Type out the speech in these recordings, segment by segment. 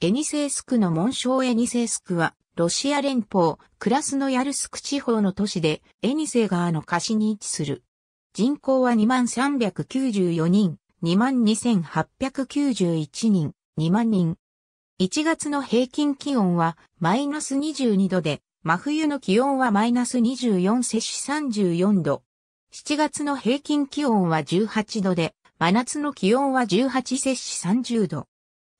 エニセースクの紋章エニセースクは、ロシア連邦、クラスノヤルスク地方の都市で、エニセー川の下市に位置する。人口は2394人、22891人、2万人。1月の平均気温は、マイナス22度で、真冬の気温はマイナス24摂氏34度。7月の平均気温は18度で、真夏の気温は18摂氏30度。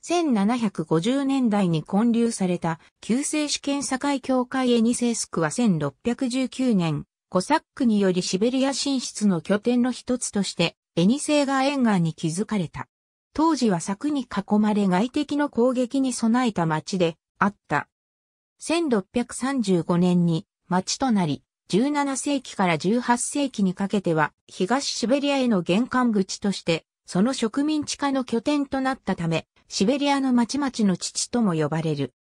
1750年代に建立された旧正式社会協会エニセースクは1619年、コサックによりシベリア進出の拠点の一つとして、エニセーガ沿岸に築かれた。当時は柵に囲まれ外敵の攻撃に備えた町であった。1635年に町となり、17世紀から18世紀にかけては東シベリアへの玄関口として、その植民地化の拠点となったため、シベリアの町々の父とも呼ばれる。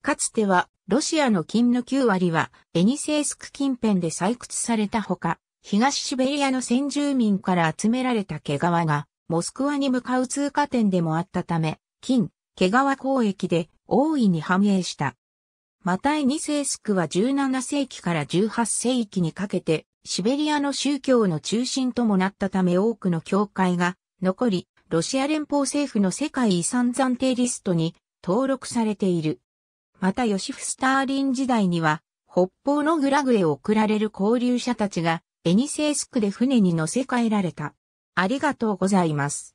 かつては、ロシアの金の9割は、エニセイスク近辺で採掘されたほか、東シベリアの先住民から集められた毛皮が、モスクワに向かう通過点でもあったため、金、毛皮交易で大いに繁栄した。またエニセイスクは17世紀から18世紀にかけて、シベリアの宗教の中心ともなったため多くの教会が残り、ロシア連邦政府の世界遺産暫定リストに登録されている。またヨシフ・スターリン時代には、北方のグラグへ送られる交流者たちが、エニセイスクで船に乗せ替えられた。ありがとうございます。